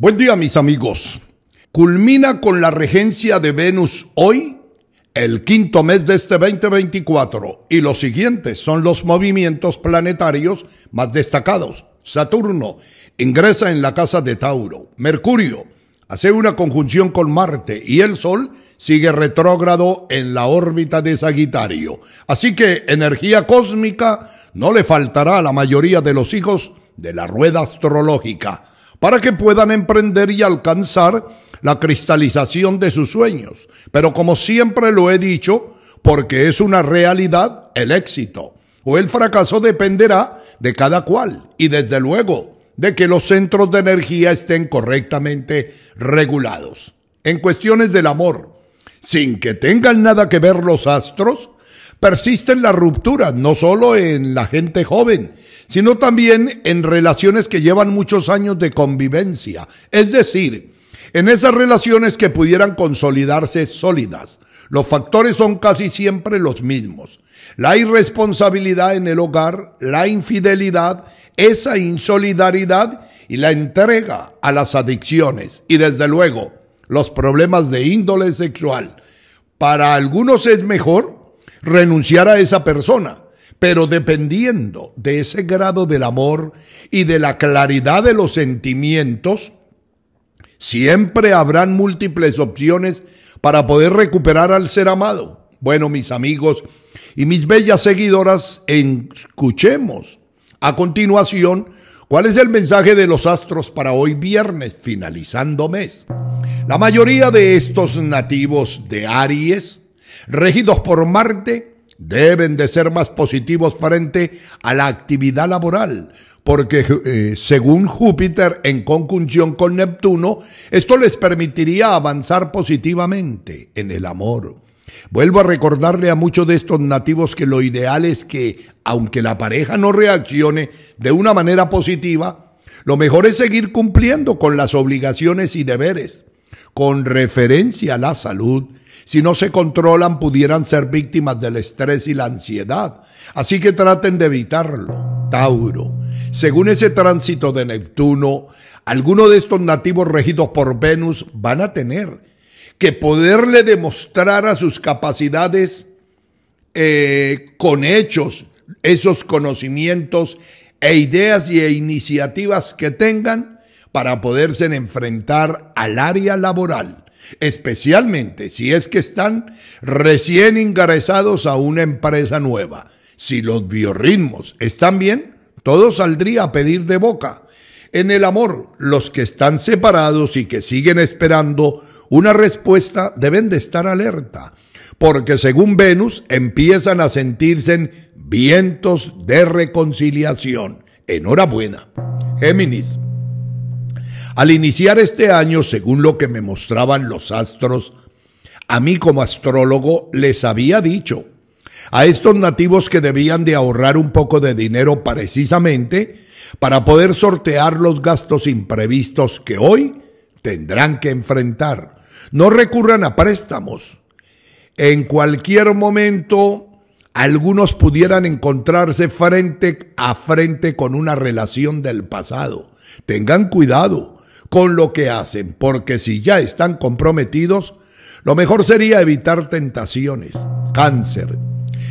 Buen día mis amigos. Culmina con la regencia de Venus hoy, el quinto mes de este 2024, y los siguientes son los movimientos planetarios más destacados. Saturno ingresa en la casa de Tauro, Mercurio hace una conjunción con Marte y el Sol sigue retrógrado en la órbita de Sagitario. Así que energía cósmica no le faltará a la mayoría de los hijos de la rueda astrológica para que puedan emprender y alcanzar la cristalización de sus sueños. Pero como siempre lo he dicho, porque es una realidad, el éxito o el fracaso dependerá de cada cual y desde luego de que los centros de energía estén correctamente regulados. En cuestiones del amor, sin que tengan nada que ver los astros, persisten las rupturas, no solo en la gente joven, sino también en relaciones que llevan muchos años de convivencia, es decir, en esas relaciones que pudieran consolidarse sólidas. Los factores son casi siempre los mismos. La irresponsabilidad en el hogar, la infidelidad, esa insolidaridad y la entrega a las adicciones y desde luego los problemas de índole sexual. Para algunos es mejor renunciar a esa persona, pero dependiendo de ese grado del amor y de la claridad de los sentimientos, siempre habrán múltiples opciones para poder recuperar al ser amado. Bueno, mis amigos y mis bellas seguidoras, escuchemos a continuación cuál es el mensaje de los astros para hoy viernes, finalizando mes. La mayoría de estos nativos de Aries, regidos por Marte, deben de ser más positivos frente a la actividad laboral, porque eh, según Júpiter en conjunción con Neptuno, esto les permitiría avanzar positivamente en el amor. Vuelvo a recordarle a muchos de estos nativos que lo ideal es que, aunque la pareja no reaccione de una manera positiva, lo mejor es seguir cumpliendo con las obligaciones y deberes. Con referencia a la salud, si no se controlan, pudieran ser víctimas del estrés y la ansiedad. Así que traten de evitarlo. Tauro. Según ese tránsito de Neptuno, algunos de estos nativos regidos por Venus van a tener que poderle demostrar a sus capacidades eh, con hechos esos conocimientos e ideas e iniciativas que tengan para poderse enfrentar al área laboral especialmente si es que están recién ingresados a una empresa nueva. Si los biorritmos están bien, todo saldría a pedir de boca. En el amor, los que están separados y que siguen esperando una respuesta deben de estar alerta, porque según Venus empiezan a sentirse vientos de reconciliación. Enhorabuena. Géminis. Al iniciar este año, según lo que me mostraban los astros, a mí como astrólogo les había dicho a estos nativos que debían de ahorrar un poco de dinero precisamente para poder sortear los gastos imprevistos que hoy tendrán que enfrentar. No recurran a préstamos. En cualquier momento algunos pudieran encontrarse frente a frente con una relación del pasado. Tengan cuidado, con lo que hacen, porque si ya están comprometidos, lo mejor sería evitar tentaciones, cáncer.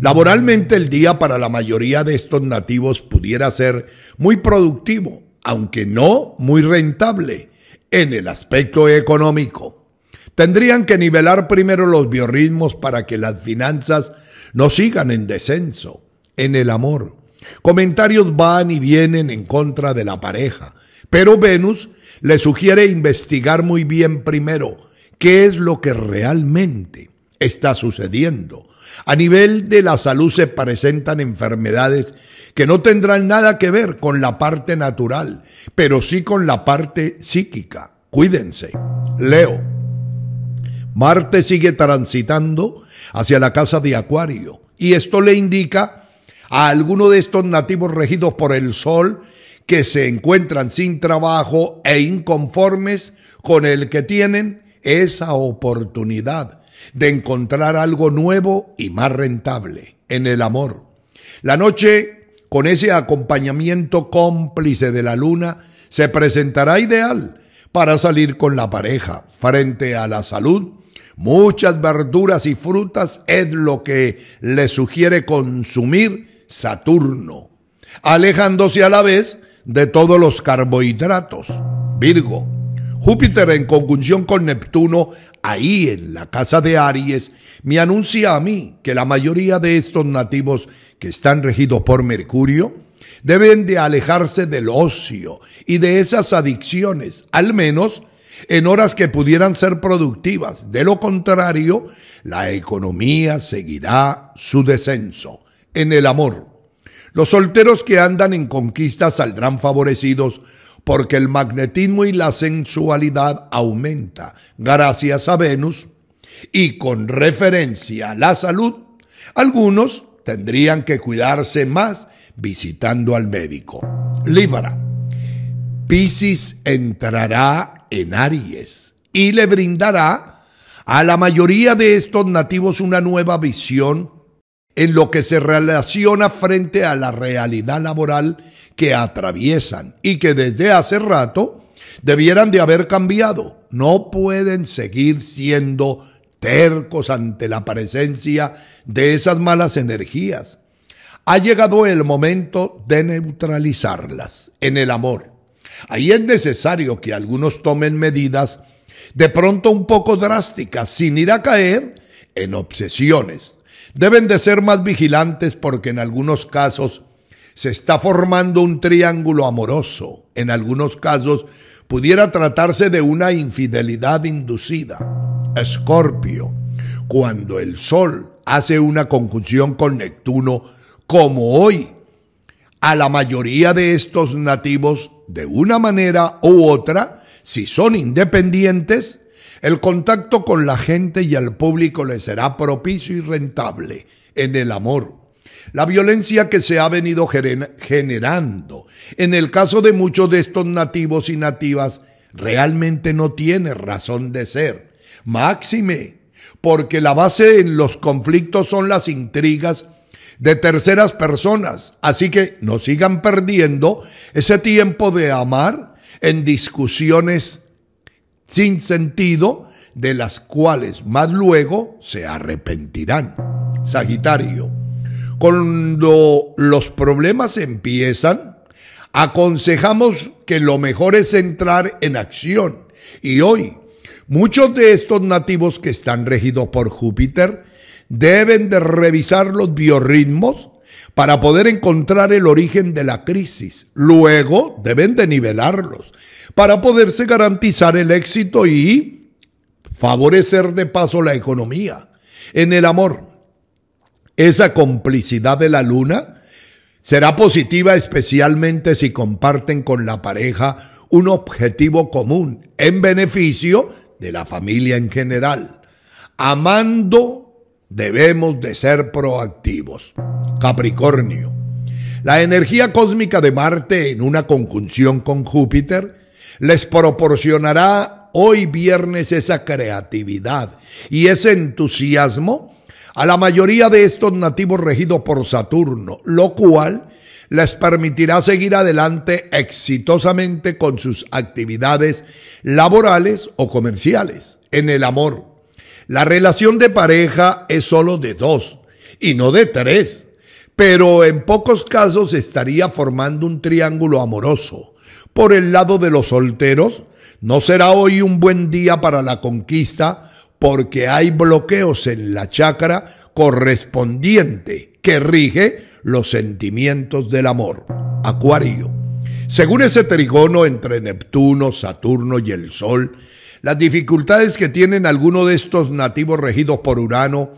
Laboralmente el día para la mayoría de estos nativos pudiera ser muy productivo, aunque no muy rentable en el aspecto económico. Tendrían que nivelar primero los biorritmos para que las finanzas no sigan en descenso, en el amor. Comentarios van y vienen en contra de la pareja, pero Venus le sugiere investigar muy bien primero qué es lo que realmente está sucediendo. A nivel de la salud se presentan enfermedades que no tendrán nada que ver con la parte natural, pero sí con la parte psíquica. Cuídense. Leo. Marte sigue transitando hacia la casa de Acuario y esto le indica a alguno de estos nativos regidos por el Sol que se encuentran sin trabajo e inconformes con el que tienen esa oportunidad de encontrar algo nuevo y más rentable en el amor. La noche, con ese acompañamiento cómplice de la luna, se presentará ideal para salir con la pareja frente a la salud. Muchas verduras y frutas es lo que le sugiere consumir Saturno, alejándose a la vez de todos los carbohidratos. Virgo. Júpiter en conjunción con Neptuno, ahí en la casa de Aries, me anuncia a mí que la mayoría de estos nativos que están regidos por Mercurio deben de alejarse del ocio y de esas adicciones, al menos en horas que pudieran ser productivas. De lo contrario, la economía seguirá su descenso. En el amor, los solteros que andan en conquista saldrán favorecidos porque el magnetismo y la sensualidad aumenta gracias a Venus y con referencia a la salud, algunos tendrían que cuidarse más visitando al médico. Libra. Pisces entrará en Aries y le brindará a la mayoría de estos nativos una nueva visión en lo que se relaciona frente a la realidad laboral que atraviesan y que desde hace rato debieran de haber cambiado. No pueden seguir siendo tercos ante la presencia de esas malas energías. Ha llegado el momento de neutralizarlas en el amor. Ahí es necesario que algunos tomen medidas de pronto un poco drásticas sin ir a caer en obsesiones Deben de ser más vigilantes porque en algunos casos se está formando un triángulo amoroso. En algunos casos pudiera tratarse de una infidelidad inducida. Escorpio, cuando el Sol hace una conjunción con Neptuno, como hoy, a la mayoría de estos nativos, de una manera u otra, si son independientes, el contacto con la gente y al público le será propicio y rentable en el amor. La violencia que se ha venido generando en el caso de muchos de estos nativos y nativas realmente no tiene razón de ser. Máxime, porque la base en los conflictos son las intrigas de terceras personas. Así que no sigan perdiendo ese tiempo de amar en discusiones sin sentido, de las cuales más luego se arrepentirán. Sagitario, cuando los problemas empiezan, aconsejamos que lo mejor es entrar en acción. Y hoy, muchos de estos nativos que están regidos por Júpiter deben de revisar los biorritmos para poder encontrar el origen de la crisis. Luego deben de nivelarlos para poderse garantizar el éxito y favorecer de paso la economía. En el amor, esa complicidad de la luna será positiva especialmente si comparten con la pareja un objetivo común en beneficio de la familia en general. Amando debemos de ser proactivos. Capricornio. La energía cósmica de Marte en una conjunción con Júpiter les proporcionará hoy viernes esa creatividad y ese entusiasmo a la mayoría de estos nativos regidos por Saturno, lo cual les permitirá seguir adelante exitosamente con sus actividades laborales o comerciales. En el amor, la relación de pareja es solo de dos y no de tres, pero en pocos casos estaría formando un triángulo amoroso. Por el lado de los solteros, no será hoy un buen día para la conquista porque hay bloqueos en la chacra correspondiente que rige los sentimientos del amor. Acuario. Según ese trigono entre Neptuno, Saturno y el Sol, las dificultades que tienen algunos de estos nativos regidos por Urano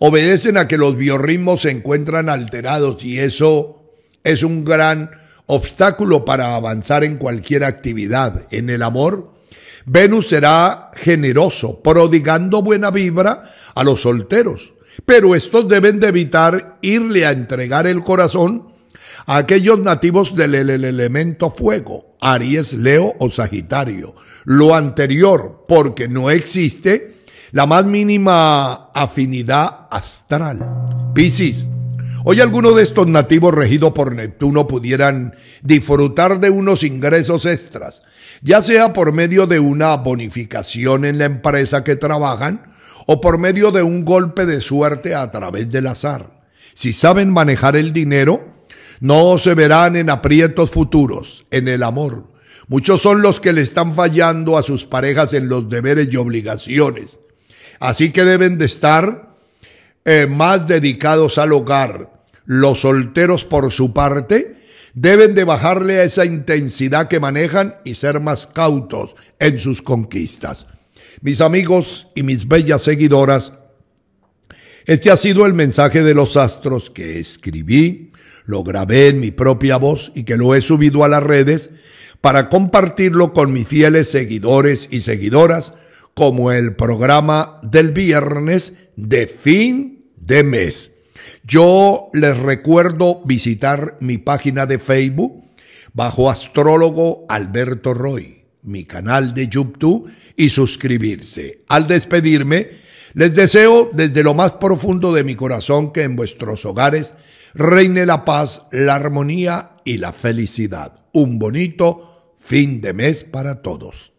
obedecen a que los biorritmos se encuentran alterados y eso es un gran obstáculo para avanzar en cualquier actividad. En el amor, Venus será generoso, prodigando buena vibra a los solteros, pero estos deben de evitar irle a entregar el corazón a aquellos nativos del elemento fuego, Aries, Leo o Sagitario. Lo anterior, porque no existe la más mínima afinidad astral. Piscis Hoy algunos de estos nativos regidos por Neptuno pudieran disfrutar de unos ingresos extras, ya sea por medio de una bonificación en la empresa que trabajan o por medio de un golpe de suerte a través del azar. Si saben manejar el dinero, no se verán en aprietos futuros, en el amor. Muchos son los que le están fallando a sus parejas en los deberes y obligaciones. Así que deben de estar eh, más dedicados al hogar, los solteros, por su parte, deben de bajarle a esa intensidad que manejan y ser más cautos en sus conquistas. Mis amigos y mis bellas seguidoras, este ha sido el mensaje de los astros que escribí, lo grabé en mi propia voz y que lo he subido a las redes para compartirlo con mis fieles seguidores y seguidoras como el programa del viernes de fin de mes. Yo les recuerdo visitar mi página de Facebook bajo astrólogo Alberto Roy, mi canal de YouTube y suscribirse. Al despedirme, les deseo desde lo más profundo de mi corazón que en vuestros hogares reine la paz, la armonía y la felicidad. Un bonito fin de mes para todos.